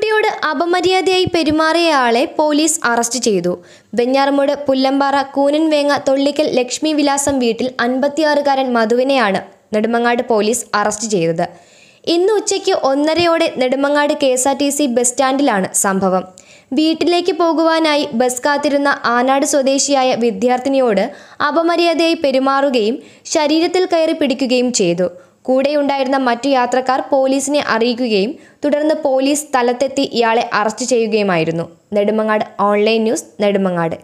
പെൺകുട്ടിയോട് അപമര്യാദയായി പെരുമാറിയയാളെ police arrest ചെയ്തു വെഞ്ഞാറമൂട് പുല്ലമ്പാറ കൂനൻവേങ്ങ തൊള്ളിക്കൽ ലക്ഷ്മി വിലാസം വീട്ടിൽ അൻപത്തിയാറുകാരൻ മധുവിനെയാണ് നെടുമങ്ങാട് പോലീസ് അറസ്റ്റ് ചെയ്തത് ഇന്ന് ഉച്ചയ്ക്ക് ഒന്നരയോടെ Nedumangad K S R T C bus സ്റ്റാൻഡിലാണ് സംഭവം വീട്ടിലേക്ക് പോകുവാനായി ബസ് കാത്തിരുന്ന ആനാട് സ്വദേശിയായ വിദ്യാർത്ഥിനിയോട് അപമര്യാദയായി പെരുമാറുകയും ശരീരത്തിൽ കയറി പിടിക്കുകയും ചെയ്തു കൂടെയുണ്ടായിരുന്ന മറ്റു യാത്രക്കാർ പോലീസിനെ അറിയിക്കുകയും തുടർന്ന് പോലീസ് സ്ഥലത്തെത്തി ഇയാളെ അറസ്റ്റ് ചെയ്യുകയുമായിരുന്നു നെടുമങ്ങാട് ഓൺലൈൻ ന്യൂസ് നെടുമങ്ങാട്